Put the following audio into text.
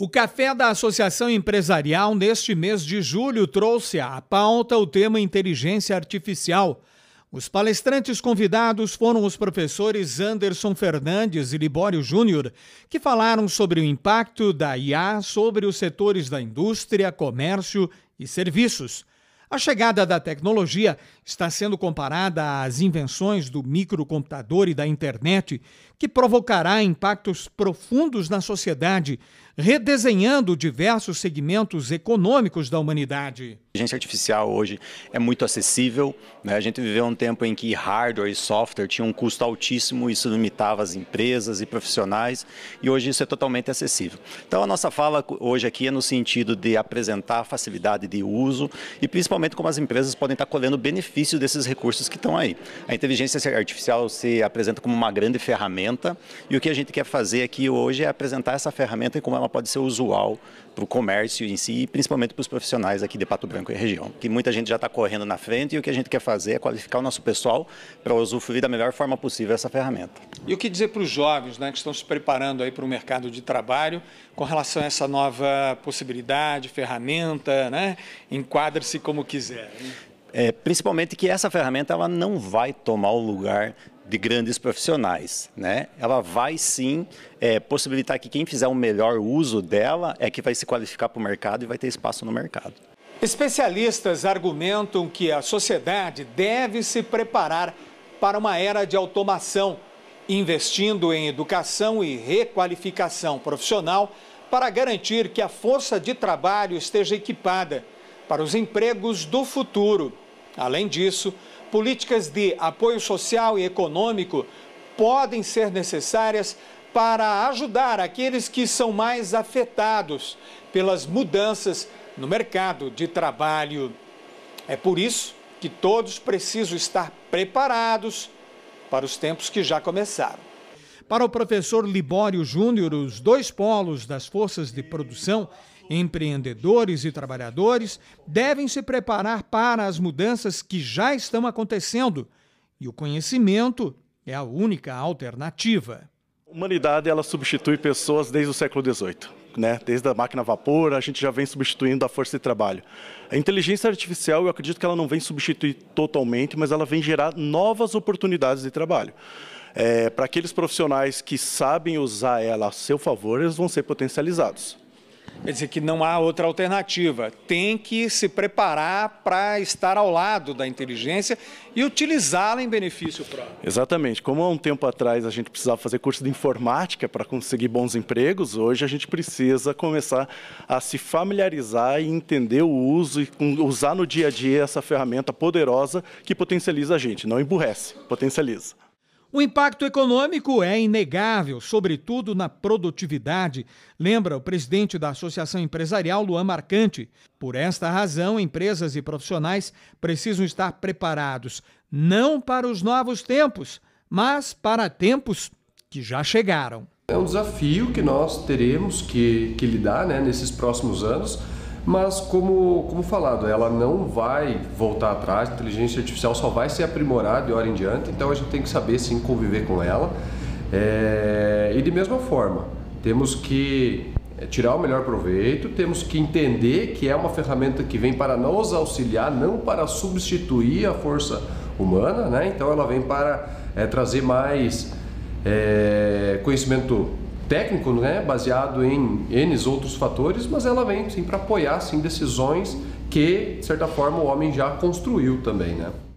O café da Associação Empresarial neste mês de julho trouxe à pauta o tema inteligência artificial. Os palestrantes convidados foram os professores Anderson Fernandes e Libório Júnior, que falaram sobre o impacto da IA sobre os setores da indústria, comércio e serviços. A chegada da tecnologia está sendo comparada às invenções do microcomputador e da internet, que provocará impactos profundos na sociedade, redesenhando diversos segmentos econômicos da humanidade. A inteligência artificial hoje é muito acessível. Né? A gente viveu um tempo em que hardware e software tinham um custo altíssimo, isso limitava as empresas e profissionais, e hoje isso é totalmente acessível. Então, a nossa fala hoje aqui é no sentido de apresentar facilidade de uso e principalmente como as empresas podem estar colhendo benefício desses recursos que estão aí. A inteligência artificial se apresenta como uma grande ferramenta, e o que a gente quer fazer aqui hoje é apresentar essa ferramenta e como ela pode ser usual para o comércio em si, e principalmente para os profissionais aqui de Pato Branco região. Que muita gente já está correndo na frente e o que a gente quer fazer é qualificar o nosso pessoal para usufruir da melhor forma possível essa ferramenta. E o que dizer para os jovens né, que estão se preparando aí para o mercado de trabalho com relação a essa nova possibilidade, ferramenta, né? Enquadre-se como quiser. É, principalmente que essa ferramenta ela não vai tomar o lugar de grandes profissionais, né? Ela vai sim é, possibilitar que quem fizer o melhor uso dela é que vai se qualificar para o mercado e vai ter espaço no mercado. Especialistas argumentam que a sociedade deve se preparar para uma era de automação, investindo em educação e requalificação profissional para garantir que a força de trabalho esteja equipada para os empregos do futuro. Além disso, políticas de apoio social e econômico podem ser necessárias para ajudar aqueles que são mais afetados pelas mudanças no mercado de trabalho. É por isso que todos precisam estar preparados para os tempos que já começaram. Para o professor Libório Júnior, os dois polos das forças de produção, empreendedores e trabalhadores, devem se preparar para as mudanças que já estão acontecendo. E o conhecimento é a única alternativa. A humanidade ela substitui pessoas desde o século XVIII né? Desde a máquina a vapor, a gente já vem substituindo a força de trabalho. A inteligência artificial, eu acredito que ela não vem substituir totalmente, mas ela vem gerar novas oportunidades de trabalho. É, Para aqueles profissionais que sabem usar ela a seu favor, eles vão ser potencializados. Quer dizer que não há outra alternativa. Tem que se preparar para estar ao lado da inteligência e utilizá-la em benefício próprio. Exatamente. Como há um tempo atrás a gente precisava fazer curso de informática para conseguir bons empregos, hoje a gente precisa começar a se familiarizar e entender o uso e usar no dia a dia essa ferramenta poderosa que potencializa a gente, não emburrece, potencializa. O impacto econômico é inegável, sobretudo na produtividade, lembra o presidente da Associação Empresarial, Luan Marcante. Por esta razão, empresas e profissionais precisam estar preparados não para os novos tempos, mas para tempos que já chegaram. É um desafio que nós teremos que, que lidar né, nesses próximos anos mas, como, como falado, ela não vai voltar atrás, a inteligência artificial só vai se aprimorar de hora em diante, então a gente tem que saber sim conviver com ela. É... E de mesma forma, temos que é, tirar o melhor proveito, temos que entender que é uma ferramenta que vem para nos auxiliar, não para substituir a força humana, né? então ela vem para é, trazer mais é, conhecimento técnico, né, baseado em N outros fatores, mas ela vem sim para apoiar sim decisões que, de certa forma, o homem já construiu também, né?